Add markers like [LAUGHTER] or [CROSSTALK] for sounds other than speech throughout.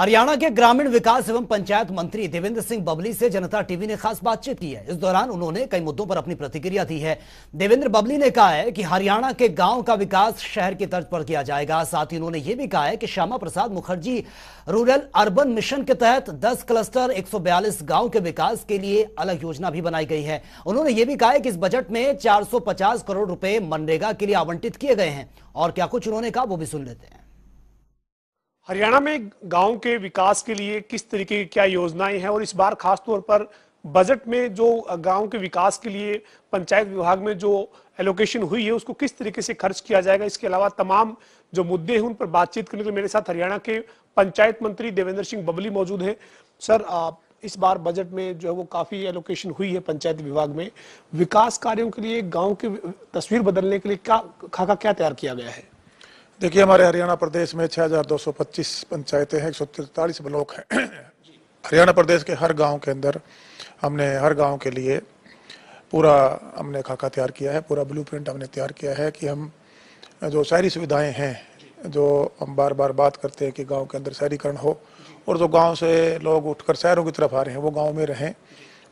हरियाणा के ग्रामीण विकास एवं पंचायत मंत्री देवेंद्र सिंह बबली से जनता टीवी ने खास बातचीत की है इस दौरान उन्होंने कई मुद्दों पर अपनी प्रतिक्रिया दी है देवेंद्र बबली ने कहा है कि हरियाणा के गांव का विकास शहर की तर्ज पर किया जाएगा साथ ही उन्होंने ये भी कहा है कि Shyama Prasad Mukherjee rural urban mission के तहत दस क्लस्टर एक गांव के विकास के लिए अलग योजना भी बनाई गई है उन्होंने ये भी कहा है कि इस बजट में चार करोड़ रुपए मनरेगा के लिए आवंटित किए गए हैं और क्या कुछ उन्होंने कहा वो भी सुन लेते हैं हरियाणा में गांव के विकास के लिए किस तरीके की क्या योजनाएं हैं और इस बार खासतौर पर बजट में जो गांव के विकास के लिए पंचायत विभाग में जो एलोकेशन हुई है उसको किस तरीके से खर्च किया जाएगा इसके अलावा तमाम जो मुद्दे हैं उन पर बातचीत करने के लिए मेरे साथ हरियाणा के पंचायत मंत्री देवेंद्र सिंह बबली मौजूद हैं सर आप इस बार बजट में जो है वो काफ़ी एलोकेशन हुई है पंचायत विभाग में विकास कार्यों के लिए गाँव की तस्वीर बदलने के लिए क्या खाका क्या तैयार किया गया है देखिए हमारे हरियाणा प्रदेश में 6,225 पंचायतें हैं एक ब्लॉक हैं हरियाणा प्रदेश के हर गांव के अंदर हमने हर गांव के लिए पूरा हमने खाका तैयार किया है पूरा ब्लूप्रिंट हमने तैयार किया है कि हम जो शहरी सुविधाएं हैं जो हम बार बार बात करते हैं कि गांव के अंदर शहरीकरण हो और जो गाँव से लोग उठ शहरों की तरफ आ रहे हैं वो गाँव में रहें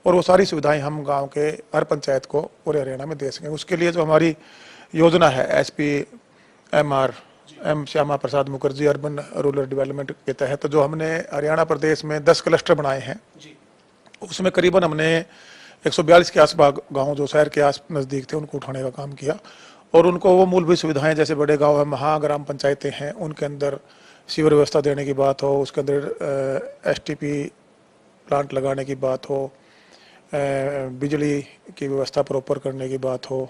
और वो सारी सुविधाएँ हम गाँव के हर पंचायत को पूरे हरियाणा में दे सकें उसके लिए जो हमारी योजना है S P M R M Shyama Prasad Mukherjee urban rural development के तहत जो हमने हरियाणा प्रदेश में दस क्लस्टर बनाए हैं उसमें करीबन हमने 142 के आसपास गांव जो शहर के आस नज़दीक थे उनको उठाने का काम किया और उनको वो मूलभूत सुविधाएं जैसे बड़े गांव हैं महाग्राम पंचायतें हैं उनके अंदर सीवर व्यवस्था देने की बात हो उसके अंदर एस प्लांट लगाने की बात हो बिजली की व्यवस्था प्रॉपर करने की बात हो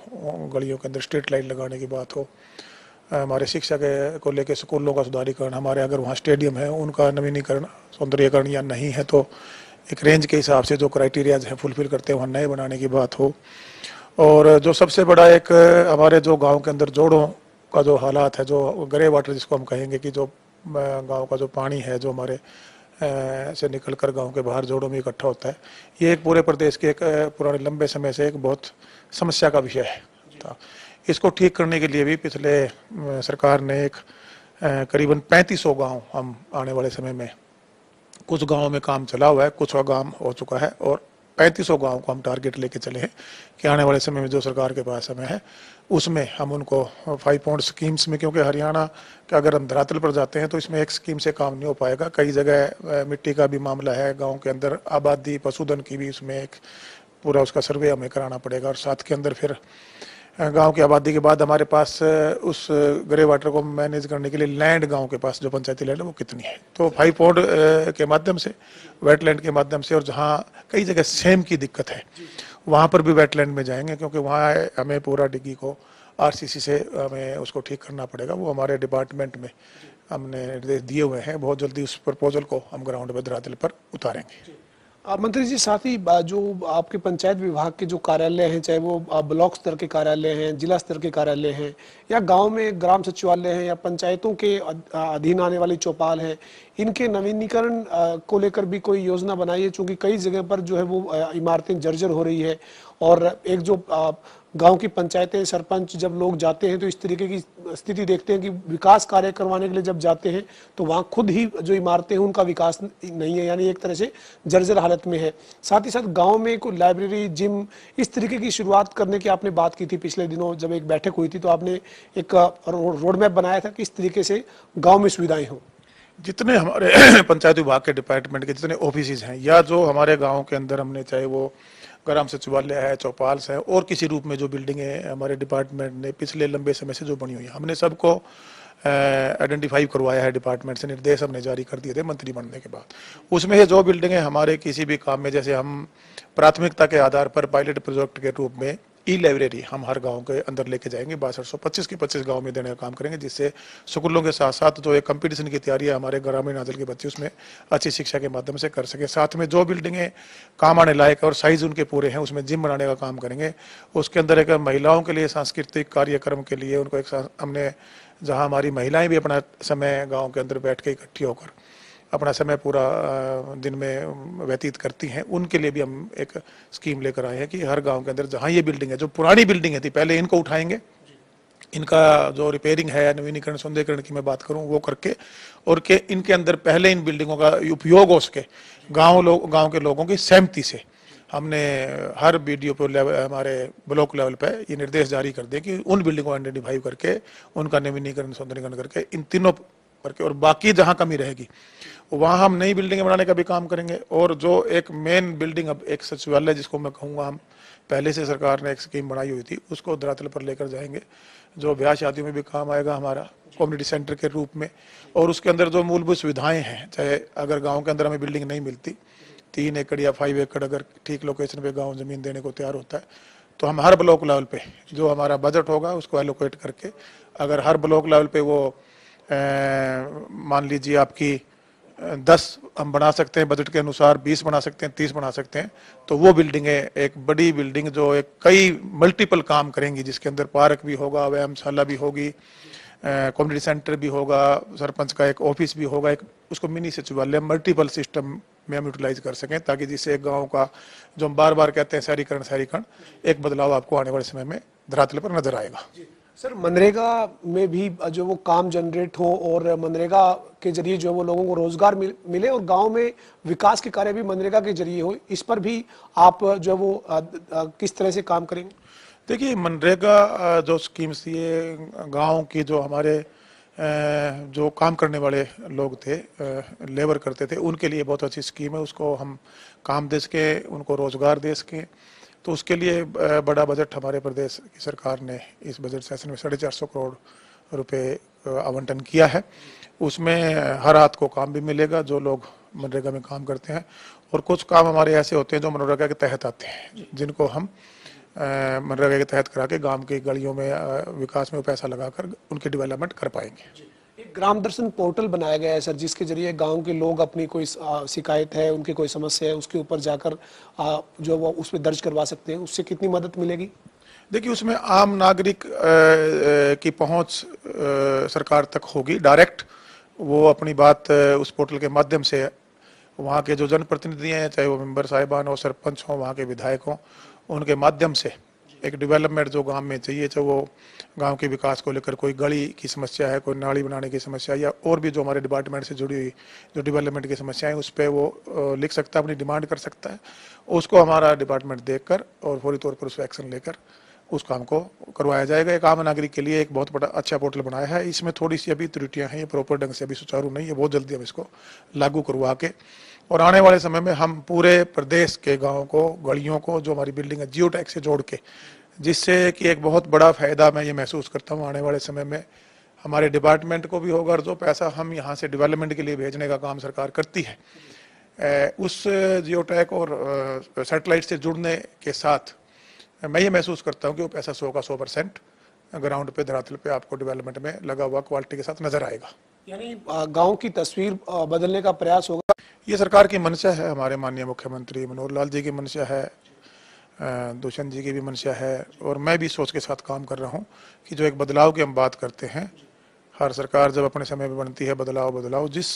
गलियों के अंदर स्ट्रीट लाइट लगाने की बात हो हमारे शिक्षा के को लेकर स्कूलों का सुधारीकरण हमारे अगर वहाँ स्टेडियम है उनका नवीनीकरण सौंदर्यकरण या नहीं है तो एक रेंज के हिसाब से जो क्राइटेरियाज हैं फुलफिल करते हैं वहाँ नए बनाने की बात हो और जो सबसे बड़ा एक हमारे जो गाँव के अंदर जोड़ों का जो हालात है जो ग्रे वाटर जिसको हम कहेंगे कि जो गाँव का जो पानी है जो हमारे से निकल कर गाँव के बाहर जोड़ों में इकट्ठा होता है ये एक पूरे प्रदेश के एक पुराने लंबे समय से एक बहुत समस्या का विषय है इसको ठीक करने के लिए भी पिछले सरकार ने एक करीबन 3500 गांव हम आने वाले समय में कुछ गांवों में काम चला हुआ है कुछ और काम हो चुका है और 3500 गांव को हम टारगेट लेके चले हैं कि आने वाले समय में जो सरकार के पास समय है उसमें हम उनको फाइव पॉइंट स्कीम्स में क्योंकि हरियाणा के अगर हम धरातल पर जाते हैं तो इसमें एक स्कीम से काम नहीं हो पाएगा कई जगह मिट्टी का भी मामला है गाँव के अंदर आबादी पशुधन की भी इसमें एक पूरा उसका सर्वे हमें कराना पड़ेगा और साथ के अंदर फिर गांव की आबादी के बाद हमारे पास उस ग्रे वाटर को मैनेज करने के लिए लैंड गांव के पास जो पंचायती लैंड है वो कितनी है तो फाइव पॉड के माध्यम से वेटलैंड के माध्यम से और जहां कई जगह सेम की दिक्कत है वहां पर भी वेटलैंड में जाएंगे क्योंकि वहां हमें पूरा डिग्गी को आरसीसी से हमें उसको ठीक करना पड़ेगा वो हमारे डिपार्टमेंट में हमने निर्देश दिए हुए हैं बहुत जल्दी उस प्रपोजल को हम ग्राउंड में धरातल पर उतारेंगे मंत्री जी साथ ही जो आपके पंचायत विभाग के जो कार्यालय हैं चाहे वो ब्लॉक स्तर के कार्यालय हैं जिला स्तर के कार्यालय हैं या गांव में ग्राम सचिवालय हैं या पंचायतों के अधीन आने वाले चौपाल हैं इनके नवीनीकरण को लेकर भी कोई योजना बनाई है चूंकि कई जगह पर जो है वो इमारतें जर्जर हो रही है और एक जो गांव की पंचायतें सरपंच जब लोग जाते हैं तो इस तरीके की स्थिति देखते हैं कि विकास कार्य करवाने के लिए जब जाते हैं तो वहाँ खुद ही जो इमारतें हैं उनका विकास नहीं है यानी एक तरह से जर्जर हालत में है साथ ही साथ गाँव में कोई लाइब्रेरी जिम इस तरीके की शुरुआत करने की आपने बात की थी पिछले दिनों जब एक बैठक हुई थी तो आपने एक रोड मैप बनाया था कि इस तरीके से गाँव में सुविधाएँ हों जितने हमारे [CLEARS THROAT] पंचायत विभाग के डिपार्टमेंट के जितने ऑफिस हैं या जो हमारे गाँव के अंदर हमने चाहे वो ग्राम सचिवालय है चौपाल है और किसी रूप में जो बिल्डिंगें हमारे डिपार्टमेंट ने पिछले लंबे समय से जो बनी हुई है हमने सबको आइडेंटिफाई करवाया है डिपार्टमेंट से निर्देश हमने जारी कर दिए थे मंत्री बनने के बाद उसमें से जो बिल्डिंगें हमारे किसी भी काम में जैसे हम प्राथमिकता के आधार पर पायलट प्रोजेक्ट के रूप में ई लाइब्रेरी हम हर गांव के अंदर लेके जाएंगे बासठ सौ पच्चीस की पच्चीस गांव में देने का काम करेंगे जिससे स्कूलों के साथ साथ जो एक कंपटीशन की तैयारी है हमारे ग्रामीण अंचल के बच्चे उसमें अच्छी शिक्षा के माध्यम से कर सके साथ में जो बिल्डिंगें काम आने लायक और साइज उनके पूरे हैं उसमें जिम बनाने का काम करेंगे उसके अंदर एक महिलाओं के लिए सांस्कृतिक कार्यक्रम के लिए उनको एक हमने जहाँ हमारी महिलाएं भी अपना समय गाँव के अंदर बैठ के इकट्ठी होकर अपना समय पूरा दिन में व्यतीत करती हैं उनके लिए भी हम एक स्कीम लेकर आए हैं कि हर गांव के अंदर जहाँ ये बिल्डिंग है जो पुरानी बिल्डिंग है थी पहले इनको उठाएंगे इनका जो रिपेयरिंग है नवीनीकरण सौंदर्यकरण की मैं बात करूं वो करके और के इनके अंदर पहले इन बिल्डिंगों का उपयोग हो सके गाँव लोग गाँव के लोगों की सहमति से हमने हर बी डी हमारे ब्लॉक लेवल पर ये निर्देश जारी कर दिए कि उन बिल्डिंगों को आइडेंटिफाई करके उनका नवीनीकरण सौंदर्यकरण करके इन तीनों करके और बाकी जहाँ कमी रहेगी वहाँ हम नई बिल्डिंग बनाने का भी काम करेंगे और जो एक मेन बिल्डिंग अब एक सचिवालय जिसको मैं कहूँगा हम पहले से सरकार ने एक स्कीम बनाई हुई थी उसको धरातल पर लेकर जाएंगे जो ब्याह शादियों में भी काम आएगा हमारा कम्युनिटी सेंटर के रूप में और उसके अंदर जो मूलभूत सुविधाएं हैं चाहे अगर गाँव के अंदर हमें बिल्डिंग नहीं मिलती तीन एकड़ या फाइव एकड़ अगर ठीक लोकेशन पे गाँव जमीन देने को तैयार होता है तो हम हर ब्लॉक लेवल पे जो हमारा बजट होगा उसको एलोकेट करके अगर हर ब्लॉक लेवल पे वो मान लीजिए आपकी दस हम बना सकते हैं बजट के अनुसार बीस बना सकते हैं तीस बना सकते हैं तो वो है एक बड़ी बिल्डिंग जो एक कई मल्टीपल काम करेंगी जिसके अंदर पार्क भी होगा व्यायामशाला भी होगी कम्युनिटी सेंटर भी होगा सरपंच का एक ऑफिस भी होगा एक उसको मिनी सचिवालय मल्टीपल सिस्टम में हम यूटिलाइज कर सकें ताकि जिससे एक गाँव का जो हम बार बार कहते हैं शहरीकरण शहरीकरण एक बदलाव आपको आने वाले समय में धरातल पर नजर आएगा सर मनरेगा में भी जो वो काम जनरेट हो और मनरेगा के जरिए जो वो लोगों को रोजगार मिल, मिले और गांव में विकास के कार्य भी मनरेगा के जरिए हो इस पर भी आप जो वो आ, आ, किस तरह से काम करेंगे देखिए मनरेगा जो स्कीम थी ये गाँव की जो हमारे जो काम करने वाले लोग थे लेबर करते थे उनके लिए बहुत अच्छी स्कीम है उसको हम काम दे सकें उनको रोज़गार दे सकें तो उसके लिए बड़ा बजट हमारे प्रदेश की सरकार ने इस बजट सेशन में साढ़े चार सौ करोड़ रुपए आवंटन किया है उसमें हर हाथ को काम भी मिलेगा जो लोग मनरेगा में काम करते हैं और कुछ काम हमारे ऐसे होते हैं जो मनरेगा के तहत आते हैं जिनको हम मनरेगा के तहत करा के गाँव की गलियों में विकास में पैसा लगाकर उनकी डेवलपमेंट कर पाएंगे एक ग्राम दर्शन पोर्टल बनाया गया है सर जिसके जरिए गांव के लोग अपनी कोई शिकायत है उनकी कोई समस्या है उसके ऊपर जाकर जो वो उसमें दर्ज करवा सकते हैं उससे कितनी मदद मिलेगी देखिए उसमें आम नागरिक की पहुंच सरकार तक होगी डायरेक्ट वो अपनी बात उस पोर्टल के माध्यम से वहाँ के जो जनप्रतिनिधि हैं चाहे वो मेम्बर साहिबान हो सरपंच हों वहाँ के विधायक हों उनके माध्यम से एक डेवलपमेंट जो गांव में चाहिए चाहे वो गांव के विकास को लेकर कोई गली की समस्या है कोई नाली बनाने की समस्या या और भी जो हमारे डिपार्टमेंट से जुड़ी हुई जो डेवलपमेंट की समस्याएं उस पर वो लिख सकता है अपनी डिमांड कर सकता है उसको हमारा डिपार्टमेंट देख और फौरी तौर पर उस एक्शन लेकर उस काम को करवाया जाएगा एक आम नागरिक के लिए एक बहुत बड़ा अच्छा पोर्टल बनाया है इसमें थोड़ी सी अभी त्रुटियाँ हैं ये प्रॉपर ढंग से अभी सुचारू नहीं है बहुत जल्दी हम इसको लागू करवा के और आने वाले समय में हम पूरे प्रदेश के गाँव को गलियों को जो हमारी बिल्डिंग है जियो से जोड़ के जिससे कि एक बहुत बड़ा फ़ायदा मैं ये महसूस करता हूँ आने वाले समय में हमारे डिपार्टमेंट को भी होगा और जो पैसा हम यहाँ से डेवलपमेंट के लिए भेजने का काम सरकार करती है उस जियोटैक और सैटेलाइट से जुड़ने के साथ मैं ये महसूस करता हूँ कि वो पैसा सौ का सौ परसेंट ग्राउंड पे धरातल पे आपको डेवलपमेंट में लगा हुआ क्वालिटी के साथ नजर आएगा यानी गाँव की तस्वीर बदलने का प्रयास होगा ये सरकार की मंशा है हमारे माननीय मुख्यमंत्री मनोहर लाल जी की मंशा है दुष्यंत जी की भी मंशा है और मैं भी सोच के साथ काम कर रहा हूँ कि जो एक बदलाव की हम बात करते हैं हर सरकार जब अपने समय पर बनती है बदलाव बदलाव जिस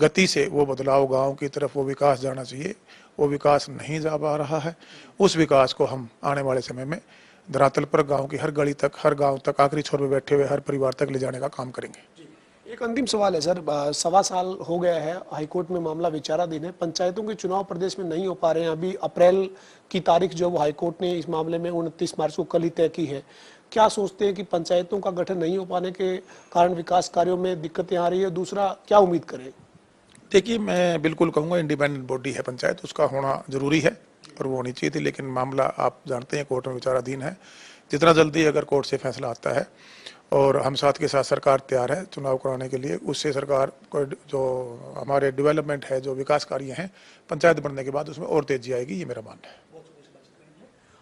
गति से वो बदलाव गांव की तरफ वो विकास जाना चाहिए वो विकास नहीं जा पा रहा है उस विकास को हम आने वाले समय में धरातल पर गांव की हर गली तक हर गांव तक आखिरी छोर में बैठे हुए हर परिवार तक ले जाने का काम करेंगे एक अंतिम सवाल है सर सवा साल हो गया है हाईकोर्ट में मामला विचाराधीन है पंचायतों के चुनाव प्रदेश में नहीं हो पा रहे हैं अभी अप्रैल की तारीख जो हाईकोर्ट ने इस मामले में उनतीस मार्च को कल ही तय की है क्या सोचते हैं कि पंचायतों का गठन नहीं हो पाने के कारण विकास कार्यों में दिक्कतें आ रही है दूसरा क्या उम्मीद करें देखिए मैं बिल्कुल कहूंगा इंडिपेंडेंट बॉडी है पंचायत उसका होना जरूरी है और वो होनी चाहिए थी लेकिन मामला आप जानते हैं कोर्ट में विचाराधीन है जितना जल्दी अगर कोर्ट से फैसला आता है और हम साथ के साथ सरकार तैयार है चुनाव कराने के लिए उससे सरकार को जो हमारे डेवलपमेंट है जो विकास कार्य हैं पंचायत बनने के बाद उसमें और तेजी आएगी ये मेरा मानना है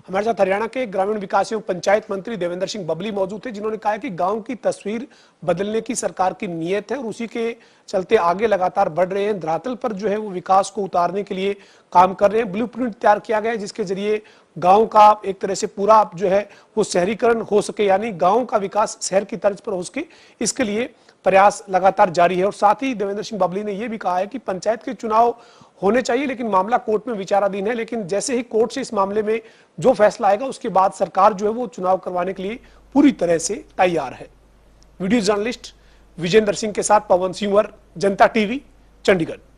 हमारे साथ हरियाणा के ग्रामीण विकास एवं पंचायत मंत्री देवेंद्र सिंह बबली मौजूद थे जिन्होंने कहा कि गांव की तस्वीर बदलने की सरकार की नीयत है और उसी के चलते आगे लगातार बढ़ रहे हैं धरातल पर जो है वो विकास को उतारने के लिए काम कर रहे हैं ब्लू तैयार किया गया है जिसके जरिए गाँव का एक तरह से पूरा जो है वो शहरीकरण हो सके यानी गाँव का विकास शहर की तर्ज पर हो सके इसके लिए प्रयास लगातार जारी है और साथ ही देवेंद्र सिंह बबली ने यह भी कहा है कि पंचायत के चुनाव होने चाहिए लेकिन मामला कोर्ट में विचाराधीन है लेकिन जैसे ही कोर्ट से इस मामले में जो फैसला आएगा उसके बाद सरकार जो है वो चुनाव करवाने के लिए पूरी तरह से तैयार है वीडियो जर्नलिस्ट विजेंद्र सिंह के साथ पवन सिंहवर जनता टीवी चंडीगढ़